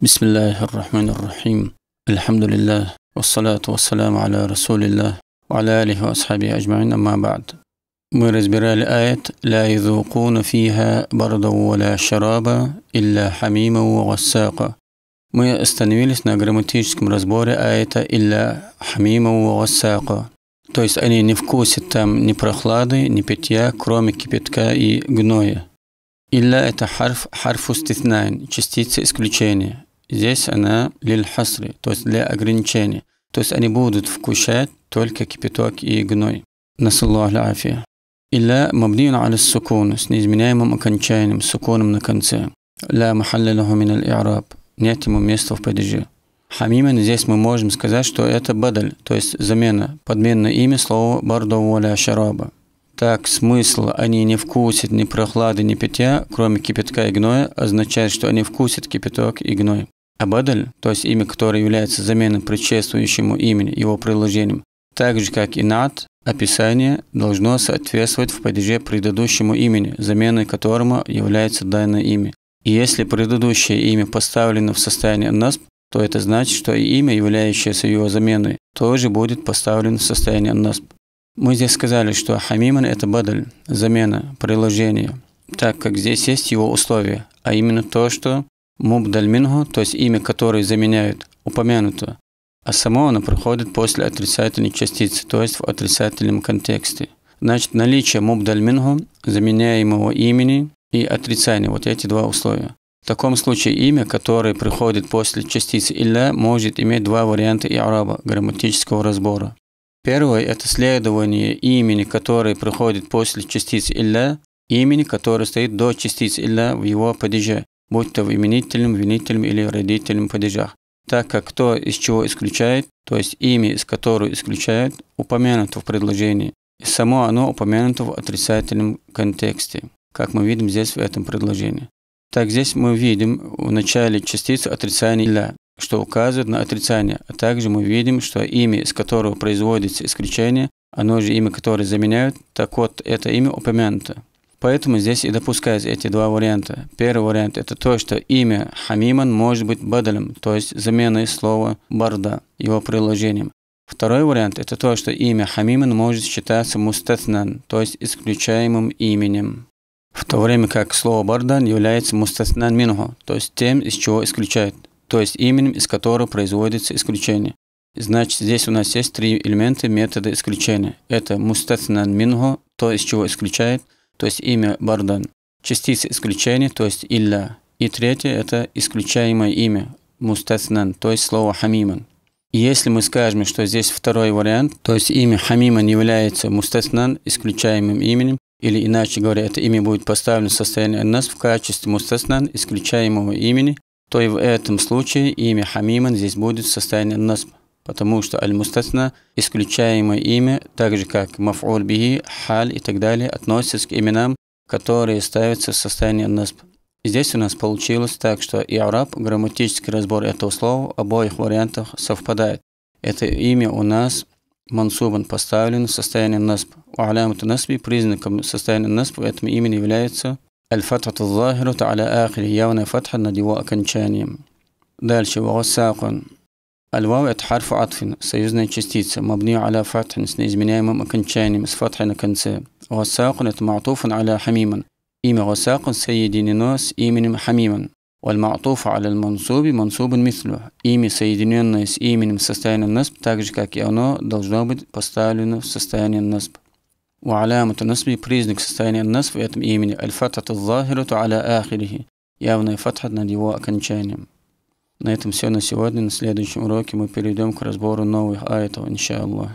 بسم الله الرحمن الرحيم الحمد لله والصلاة والسلام على رسول الله وعلى آله وأصحابه أجمعين أما بعد مرز برال آية لا يذوقون فيها بردا ولا شرابا إلا حميما وغساقا ما استنويلس نغرمتيشكم رزبور آية إلا حميما وغساقا То есть они не вкусят там ни прохлады, ни питья, кроме кипятка и гноя. Илля – это харф, харфу стиснайн, частица исключения. Здесь она лиль хасри, то есть для ограничения. То есть они будут вкушать только кипяток и гной. Насаллаху афия. Илля мабниюн аля сукун с неизменяемым окончанием, суконом на конце. Ла махаллилаху мин аль-ираб. Нет ему места в падеже. Хамимен здесь мы можем сказать, что это бадаль, то есть замена, подменное имя слова бардавуаля шараба. Так, смысл «они не вкусят ни прохлады, ни питья, кроме кипятка и гноя» означает, что они вкусят кипяток и гной. Абадаль, то есть имя, которое является заменой предшествующему имени, его приложением, так же как и над, описание должно соответствовать в падеже предыдущему имени, заменой которому является данное имя. И если предыдущее имя поставлено в состояние насп, то это значит, что и имя, являющееся его заменой, тоже будет поставлено в состояние насп. Мы здесь сказали, что хамиман – это бадаль, замена, приложение, так как здесь есть его условия, а именно то, что мубдальминго, то есть имя, которое заменяет упомянутое, а само оно проходит после отрицательной частицы, то есть в отрицательном контексте. Значит, наличие мубдальминго, заменяемого имени и отрицания, вот эти два условия. В таком случае имя, которое приходит после частицы «илля», может иметь два варианта араба грамматического разбора. Первое – это следование имени, которое приходит после частицы «илля», имени, которое стоит до частицы «илля» в его падеже будь то в именительном, винительном или родительном падежах, так как то, из чего исключает, то есть имя, из которого исключает, упомянуто в предложении, и само оно упомянуто в отрицательном контексте, как мы видим здесь в этом предложении. Так здесь мы видим в начале частицу отрицания «ля», что указывает на отрицание, а также мы видим, что имя, из которого производится исключение, оно же имя, которое заменяют, так вот это имя упомянуто. Поэтому здесь и допускаются эти два варианта. Первый вариант – это то, что имя Хамиман может быть бадалем, то есть заменой слова барда, его приложением. Второй вариант – это то, что имя Хамиман может считаться мустатнан, то есть исключаемым именем. В то время как слово бардан является мустатнан минху, то есть тем, из чего исключают, то есть именем, из которого производится исключение. Значит, здесь у нас есть три элемента метода исключения. Это мустатнан минху, то, из чего исключает – то есть имя Бардан. Частица исключения, то есть Илля. И третье – это исключаемое имя Мустаснан, то есть слово Хамиман. Если мы скажем, что здесь второй вариант, то есть имя Хамиман является Мустаснан, исключаемым именем, или иначе говоря, это имя будет поставлено в состояние нас в качестве мустаснан, исключаемого имени, то и в этом случае имя Хамиман здесь будет в состоянии насб потому что аль-мустасна, исключаемое имя, так же как мафуль халь и так далее, относится к именам, которые ставятся в состоянии насп. Здесь у нас получилось так, что и араб, грамматический разбор этого слова обоих вариантов совпадает. Это имя у нас мансубан поставлен в состоянии насп. У алямата наспи признаком состояния насп в этом имени является аль-фатхат аль-захиру та'аля ахри, явная фатха над его окончанием. Дальше, вагассакун. الواو إت حرف عطف سيزن تشستيتس مبني على فتح نسن إزمنايم مكن شاني مس فتح نكنسا غساق معطوف على حميما إيم غساق سيدي نناس إيمن حميما والمعطوف على المنصوب منصوب مثله إيم سيدي الناس إيم مستعين النسب تاكج كاك يونو должно быть поставлен в состоянии وعلامة النسب بريزنك состояния النسب يتم إيمن الفتحة الظاهرة على آخره явная فتحة над его окончанием. На этом все на сегодня. На следующем уроке мы перейдем к разбору новых аятов, иншаллах.